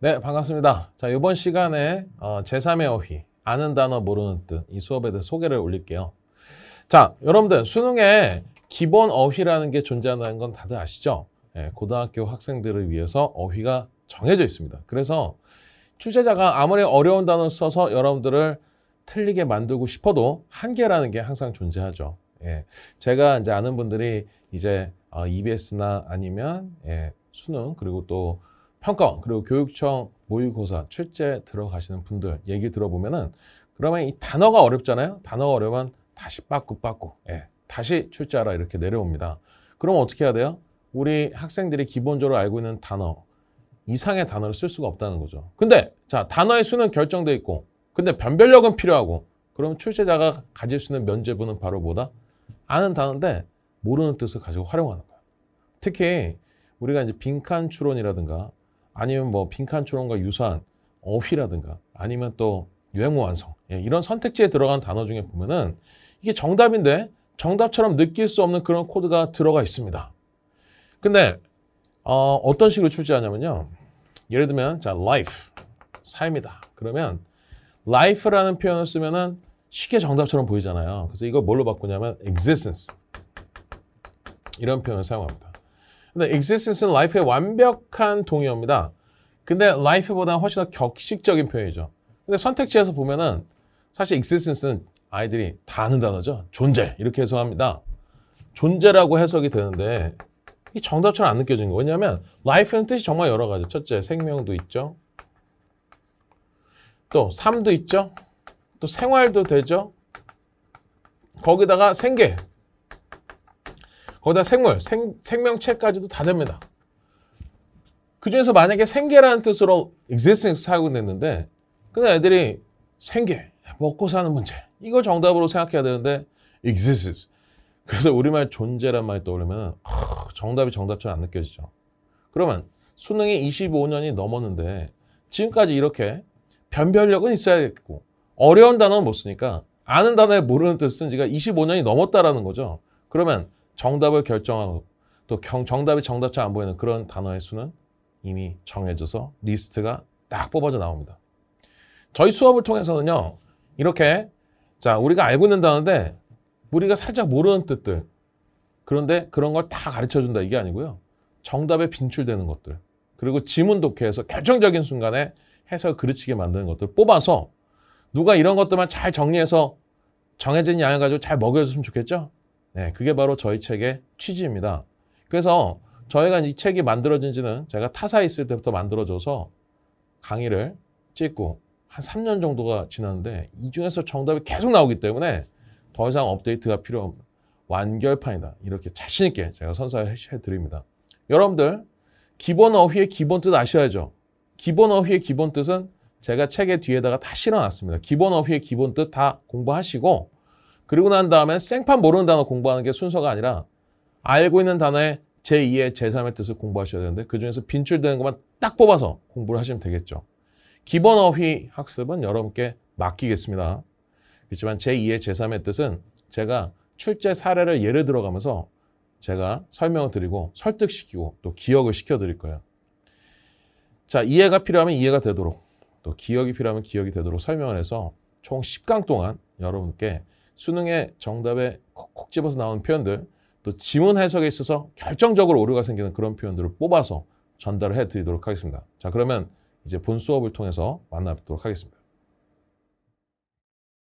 네, 반갑습니다. 자, 이번 시간에 어, 제3의 어휘, 아는 단어 모르는 뜻, 이 수업에 대해 소개를 올릴게요. 자, 여러분들 수능에 기본 어휘라는 게 존재한다는 건 다들 아시죠? 예, 고등학교 학생들을 위해서 어휘가 정해져 있습니다. 그래서 출제자가 아무리 어려운 단어를 써서 여러분들을 틀리게 만들고 싶어도 한계라는 게 항상 존재하죠. 예, 제가 이제 아는 분들이 이제 어, EBS나 아니면 예, 수능 그리고 또 평가원 그리고 교육청 모의고사 출제 들어가시는 분들 얘기 들어보면은 그러면 이 단어가 어렵잖아요. 단어가 어려면 우 다시 빠꾸 빠꾸 예, 다시 출제하라 이렇게 내려옵니다. 그럼 어떻게 해야 돼요? 우리 학생들이 기본적으로 알고 있는 단어 이상의 단어를 쓸 수가 없다는 거죠. 근데 자 단어의 수는 결정돼 있고 근데 변별력은 필요하고 그럼 출제자가 가질 수 있는 면제부는 바로 뭐다? 아는 단어인데 모르는 뜻을 가지고 활용하는 거예요. 특히 우리가 이제 빈칸 추론이라든가 아니면 뭐 빈칸 추론과 유사한 어휘라든가 아니면 또 유행어 완성 예, 이런 선택지에 들어간 단어 중에 보면은 이게 정답인데 정답처럼 느낄 수 없는 그런 코드가 들어가 있습니다. 근데 어, 어떤 식으로 출제하냐면요. 예를 들면 자 life 삶이다. 그러면 life라는 표현을 쓰면은 쉽게 정답처럼 보이잖아요. 그래서 이걸 뭘로 바꾸냐면 existence 이런 표현을 사용합니다. 근데 existence는 life의 완벽한 동의어입니다. 근데 life보다 훨씬 더 격식적인 표현이죠. 근데 선택지에서 보면은 사실 existence는 아이들이 다 아는 단어죠. 존재 이렇게 해석합니다. 존재라고 해석이 되는데 이 정답처럼 안 느껴지는 거예 왜냐하면 life는 뜻이 정말 여러 가지. 첫째 생명도 있죠. 또 삶도 있죠. 또 생활도 되죠. 거기다가 생계, 거기다 생물, 생, 생명체까지도 다 됩니다. 그 중에서 만약에 생계라는 뜻으로 existence 사용했는데 근데 애들이 생계, 먹고 사는 문제 이걸 정답으로 생각해야 되는데 existence 그래서 우리말 존재란 말이 떠오르면 아, 정답이 정답처럼 안 느껴지죠. 그러면 수능이 25년이 넘었는데 지금까지 이렇게 변별력은 있어야겠고 어려운 단어는 못 쓰니까 아는 단어에 모르는 뜻쓴 지가 25년이 넘었다라는 거죠. 그러면 정답을 결정하고 또 경, 정답이 정답처럼 안 보이는 그런 단어의 수는 이미 정해져서 리스트가 딱 뽑아져 나옵니다. 저희 수업을 통해서는요. 이렇게 자 우리가 알고 있는 단어인데 우리가 살짝 모르는 뜻들 그런데 그런 걸 다 가르쳐 준다 이게 아니고요. 정답에 빈출되는 것들 그리고 지문 독해에서 결정적인 순간에 해서 그르치게 만드는 것들 뽑아서 누가 이런 것들만 잘 정리해서 정해진 양을 가지고 잘 먹여줬으면 좋겠죠? 네, 그게 바로 저희 책의 취지입니다. 그래서 저희가 이 책이 만들어진 지는 제가 타사 에 있을 때부터 만들어져서 강의를 찍고 한 3년 정도가 지났는데 이 중에서 정답이 계속 나오기 때문에 더 이상 업데이트가 필요 없는 완결판이다. 이렇게 자신있게 제가 선사해드립니다. 여러분들 기본 어휘의 기본 뜻 아셔야죠. 기본 어휘의 기본 뜻은 제가 책의 뒤에다가 다 실어놨습니다. 기본 어휘의 기본 뜻 다 공부하시고 그리고 난 다음에 생판 모르는 단어 공부하는 게 순서가 아니라 알고 있는 단어의 제2의 제3의 뜻을 공부하셔야 되는데 그 중에서 빈출되는 것만 딱 뽑아서 공부를 하시면 되겠죠. 기본 어휘 학습은 여러분께 맡기겠습니다. 그렇지만 제2의 제3의 뜻은 제가 출제 사례를 예를 들어가면서 제가 설명을 드리고 설득시키고 또 기억을 시켜드릴 거예요. 자, 이해가 필요하면 이해가 되도록 또 기억이 필요하면 기억이 되도록 설명을 해서 총 10강 동안 여러분께 수능의 정답에 콕콕 집어서 나온 표현들 또 지문 해석에 있어서 결정적으로 오류가 생기는 그런 표현들을 뽑아서 전달을 해드리도록 하겠습니다. 자 그러면 이제 본 수업을 통해서 만나뵙도록 하겠습니다.